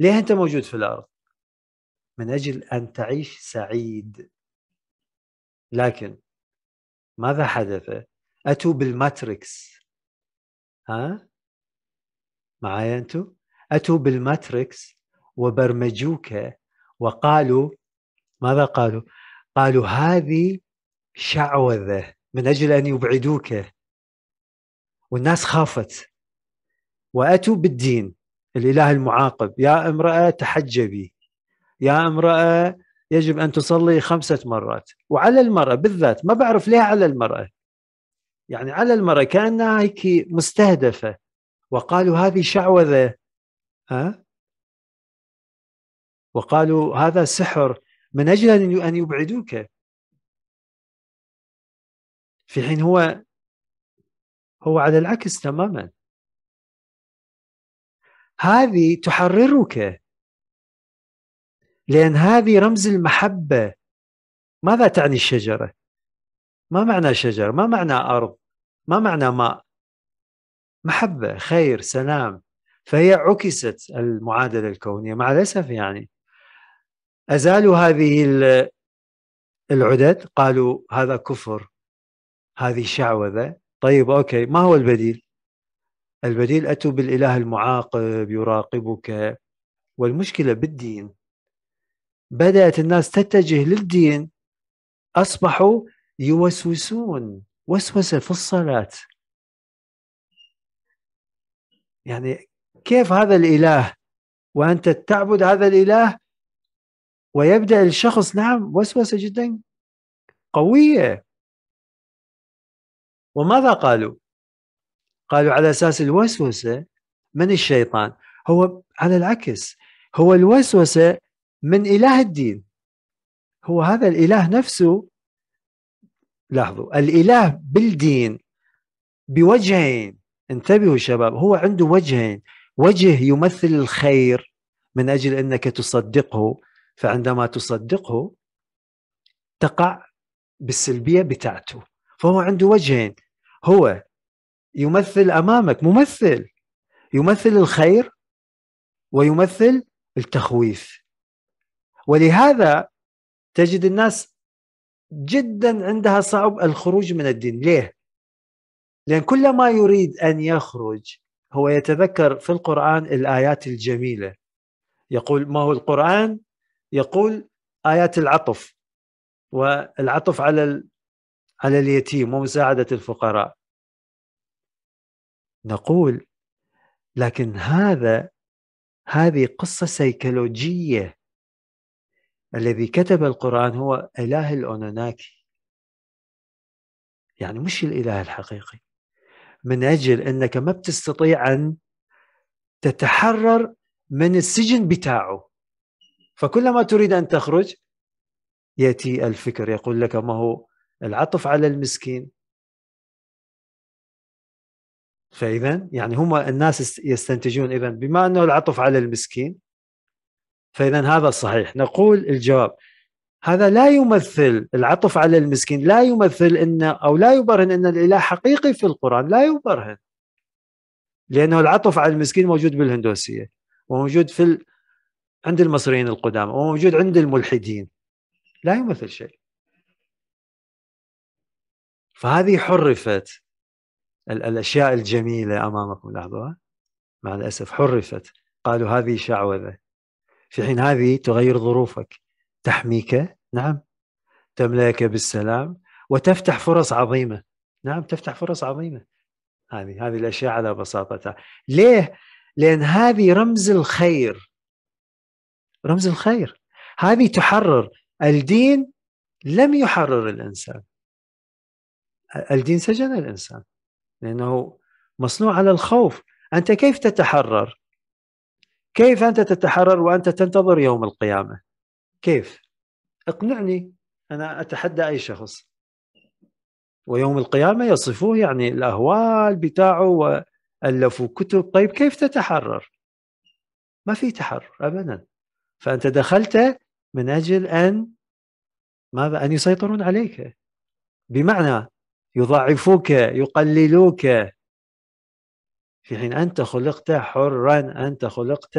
ليه أنت موجود في الأرض؟ من أجل أن تعيش سعيد لكن ماذا حدث؟ أتوا بالماتريكس ها؟ معايا أنتم؟ أتوا بالماتريكس وبرمجوك وقالوا ماذا قالوا؟ قالوا هذه شعوذة من أجل أن يبعدوك والناس خافت وأتوا بالدين الإله المعاقب يا امرأة تحجبي يا امرأة يجب أن تصلي خمسة مرات وعلى المرأة بالذات ما بعرف ليه على المرأة يعني على المرأة كأنها هيك مستهدفة وقالوا هذه شعوذة ها؟ وقالوا هذا سحر من أجل أن يبعدوك في حين هو هو على العكس تماما هذه تحررك لأن هذه رمز المحبة ماذا تعني الشجرة؟ ما معنى شجرة؟ ما معنى أرض؟ ما معنى ماء؟ محبة خير سلام فهي عكست المعادلة الكونية مع الأسف يعني أزالوا هذه العدد قالوا هذا كفر هذه شعوذة طيب أوكي ما هو البديل البديل أتوا بالإله المعاقب يراقبك والمشكلة بالدين بدأت الناس تتجه للدين أصبحوا يوسوسون وسوسة في الصلاة يعني كيف هذا الإله وأنت تعبد هذا الإله ويبدأ الشخص نعم وسوسة جدا قوية وماذا قالوا قالوا على اساس الوسوسه من الشيطان هو على العكس هو الوسوسه من اله الدين هو هذا الاله نفسه لاحظوا الاله بالدين بوجهين انتبهوا شباب هو عنده وجهين وجه يمثل الخير من اجل انك تصدقه فعندما تصدقه تقع بالسلبيه بتاعته فهو عنده وجهين هو يمثل امامك ممثل يمثل الخير ويمثل التخويف ولهذا تجد الناس جدا عندها صعب الخروج من الدين ليه لان كل ما يريد ان يخرج هو يتذكر في القران الايات الجميله يقول ما هو القران يقول ايات العطف والعطف على على اليتيم ومساعده الفقراء نقول لكن هذا هذه قصة سيكولوجية الذي كتب القرآن هو إله الاوناناكي يعني مش الإله الحقيقي من أجل أنك ما بتستطيع أن تتحرر من السجن بتاعه فكلما تريد أن تخرج يأتي الفكر يقول لك ما هو العطف على المسكين فاذا يعني هم الناس يستنتجون اذا بما انه العطف على المسكين فاذا هذا صحيح نقول الجواب هذا لا يمثل العطف على المسكين لا يمثل ان او لا يبرهن ان الاله حقيقي في القران لا يبرهن لانه العطف على المسكين موجود بالهندوسيه وموجود في ال... عند المصريين القدامى وموجود عند الملحدين لا يمثل شيء فهذه حرفت الأشياء الجميلة أمامكم لاحظوها مع الأسف حرفت قالوا هذه شعوذة في حين هذه تغير ظروفك تحميك نعم تملاك بالسلام وتفتح فرص عظيمة نعم تفتح فرص عظيمة هذه هذه الأشياء على بساطتها ليه؟ لأن هذه رمز الخير رمز الخير هذه تحرر الدين لم يحرر الإنسان الدين سجن الإنسان لأنه مصنوع على الخوف أنت كيف تتحرر كيف أنت تتحرر وأنت تنتظر يوم القيامة كيف اقنعني أنا أتحدى أي شخص ويوم القيامة يصفوه يعني الأهوال بتاعه وألفوا كتب طيب كيف تتحرر ما في تحرر أبدا فأنت دخلت من أجل أن ماذا أن يسيطرون عليك بمعنى يضعفوك يقللوك في حين أنت خلقت حرا أنت خلقت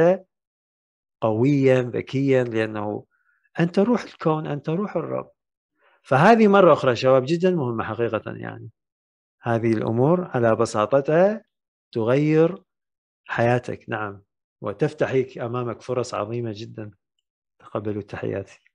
قويا ذكيا لأنه أنت روح الكون أنت روح الرب فهذه مرة أخرى شباب جدا مهمة حقيقة يعني هذه الأمور على بساطتها تغير حياتك نعم وتفتحك أمامك فرص عظيمة جدا تقبلوا تحياتي